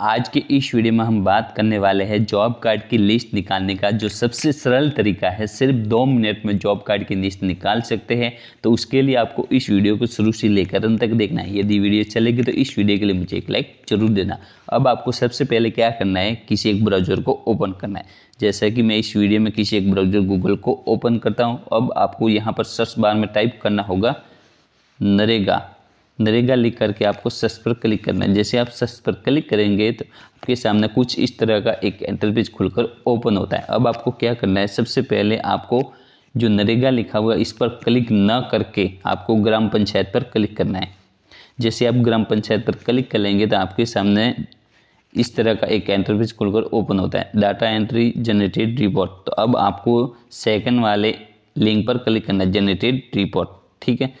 आज के इस वीडियो में हम बात करने वाले हैं जॉब कार्ड की लिस्ट निकालने का जो सबसे सरल तरीका है सिर्फ दो मिनट में जॉब कार्ड की लिस्ट निकाल सकते हैं तो उसके लिए आपको इस वीडियो को शुरू से लेकर अंत तक देखना है यदि वीडियो चलेगी तो इस वीडियो के लिए मुझे एक लाइक जरूर देना अब आपको सबसे पहले क्या करना है किसी एक ब्राउजर को ओपन करना है जैसा कि मैं इस वीडियो में किसी एक ब्राउजर गूगल को ओपन करता हूँ अब आपको यहाँ पर सर्च बार में टाइप करना होगा नरेगा नरेगा लिख करके आपको सर्च पर क्लिक करना है जैसे आप सर्च पर क्लिक करेंगे तो आपके सामने कुछ इस तरह का एक इंटरपेज खुलकर ओपन होता है अब आपको क्या करना है सबसे पहले आपको जो नरेगा लिखा हुआ है इस पर क्लिक न करके आपको ग्राम पंचायत पर क्लिक करना है जैसे आप ग्राम पंचायत पर क्लिक कर लेंगे तो आपके सामने इस तरह का एक इंटरफेस खुलकर ओपन होता है डाटा एंट्री जनरेटेड रिपोर्ट तो अब आपको सेकंड वाले लिंक पर क्लिक करना है जनरेटेड रिपोर्ट ठीक है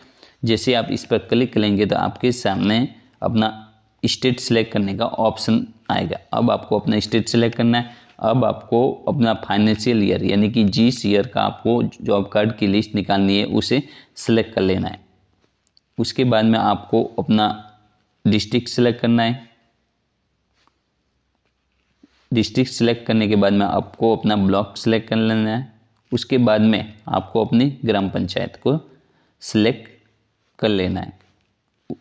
जैसे आप इस पर क्लिक करेंगे तो आपके सामने अपना स्टेट सेलेक्ट करने का ऑप्शन आएगा अब आपको अपना स्टेट सेलेक्ट करना है अब आपको अपना फाइनेंशियल ईयर यानी कि जिस ईयर का आपको जॉब कार्ड की लिस्ट निकालनी है उसे सिलेक्ट कर लेना है उसके बाद में आपको अपना डिस्ट्रिक्ट सेलेक्ट करना है डिस्ट्रिक्ट सेलेक्ट करने के बाद में आपको अपना ब्लॉक सेलेक्ट कर लेना है उसके बाद में आपको अपनी ग्राम पंचायत को सिलेक्ट कर लेना है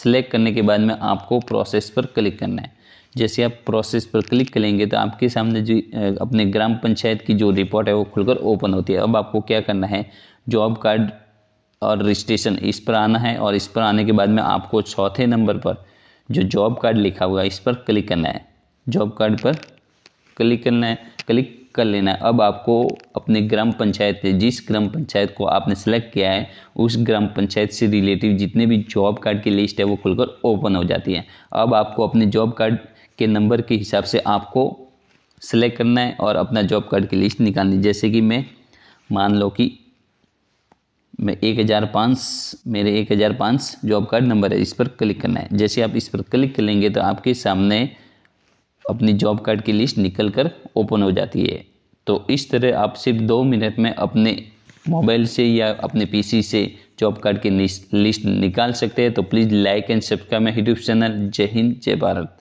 सिलेक्ट करने के बाद में आपको प्रोसेस पर क्लिक करना है जैसे आप प्रोसेस पर क्लिक करेंगे तो आपके सामने जो अपने ग्राम पंचायत की जो रिपोर्ट है वो खुलकर ओपन होती है अब आपको क्या करना है जॉब कार्ड और रजिस्ट्रेशन इस पर आना है और इस पर आने के बाद में आपको चौथे नंबर पर जो जॉब कार्ड लिखा हुआ है इस पर क्लिक करना है जॉब कार्ड पर क्लिक करना है क्लिक कर लेना है अब आपको अपने ग्राम पंचायत है जिस ग्राम पंचायत को आपने सेलेक्ट किया है उस ग्राम पंचायत से रिलेटिव जितने भी जॉब कार्ड की लिस्ट है वो खुलकर ओपन हो जाती है अब आपको अपने जॉब कार्ड के नंबर के हिसाब से आपको सेलेक्ट करना है और अपना जॉब कार्ड की लिस्ट निकालनी जैसे कि मैं मान लो कि मैं एक हज़ार पाँच मेरे एक हज़ार पाँच जॉब कार्ड नंबर है इस पर क्लिक करना है जैसे आप इस पर क्लिक करेंगे तो आपके सामने अपनी जॉब कार्ड की लिस्ट निकल कर ओपन हो जाती है तो इस तरह आप सिर्फ दो मिनट में अपने मोबाइल से या अपने पीसी से जॉब कार्ड की लिस्ट निकाल सकते हैं तो please like and subscribe my YouTube channel जय हिंद जय भारत